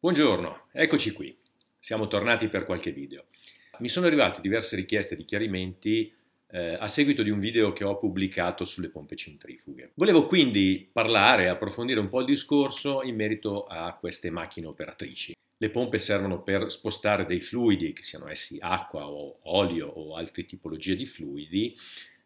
Buongiorno, eccoci qui. Siamo tornati per qualche video. Mi sono arrivate diverse richieste di chiarimenti eh, a seguito di un video che ho pubblicato sulle pompe centrifughe. Volevo quindi parlare, approfondire un po' il discorso in merito a queste macchine operatrici. Le pompe servono per spostare dei fluidi, che siano essi acqua o olio o altre tipologie di fluidi,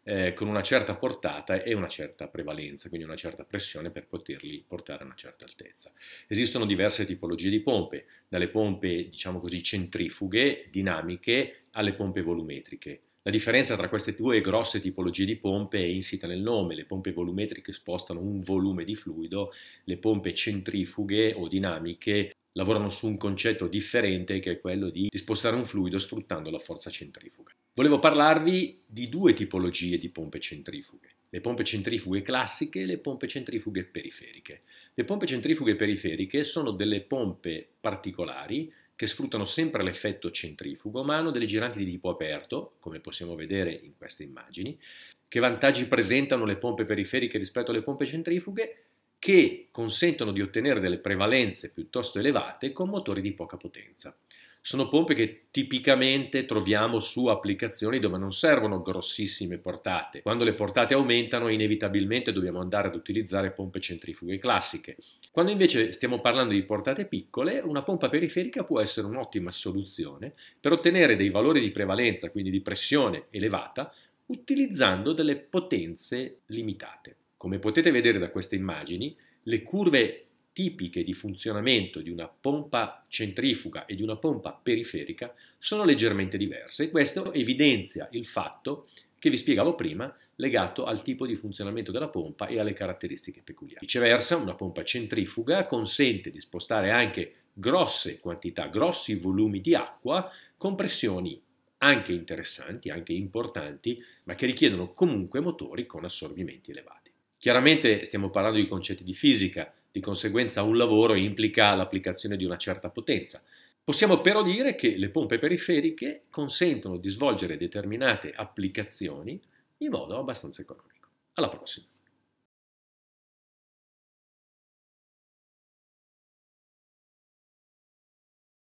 eh, con una certa portata e una certa prevalenza, quindi una certa pressione per poterli portare a una certa altezza. Esistono diverse tipologie di pompe, dalle pompe, diciamo così, centrifughe, dinamiche, alle pompe volumetriche. La differenza tra queste due grosse tipologie di pompe è insita nel nome, le pompe volumetriche spostano un volume di fluido, le pompe centrifughe o dinamiche lavorano su un concetto differente che è quello di spostare un fluido sfruttando la forza centrifuga. Volevo parlarvi di due tipologie di pompe centrifughe, le pompe centrifughe classiche e le pompe centrifughe periferiche. Le pompe centrifughe periferiche sono delle pompe particolari che sfruttano sempre l'effetto centrifugo, ma hanno delle giranti di tipo aperto, come possiamo vedere in queste immagini. Che vantaggi presentano le pompe periferiche rispetto alle pompe centrifughe? Che consentono di ottenere delle prevalenze piuttosto elevate con motori di poca potenza sono pompe che tipicamente troviamo su applicazioni dove non servono grossissime portate. Quando le portate aumentano inevitabilmente dobbiamo andare ad utilizzare pompe centrifughe classiche. Quando invece stiamo parlando di portate piccole, una pompa periferica può essere un'ottima soluzione per ottenere dei valori di prevalenza, quindi di pressione elevata, utilizzando delle potenze limitate. Come potete vedere da queste immagini, le curve tipiche di funzionamento di una pompa centrifuga e di una pompa periferica sono leggermente diverse e questo evidenzia il fatto che vi spiegavo prima legato al tipo di funzionamento della pompa e alle caratteristiche peculiari. Viceversa, una pompa centrifuga consente di spostare anche grosse quantità, grossi volumi di acqua con pressioni anche interessanti, anche importanti, ma che richiedono comunque motori con assorbimenti elevati. Chiaramente stiamo parlando di concetti di fisica, di conseguenza un lavoro implica l'applicazione di una certa potenza. Possiamo però dire che le pompe periferiche consentono di svolgere determinate applicazioni in modo abbastanza economico. Alla prossima!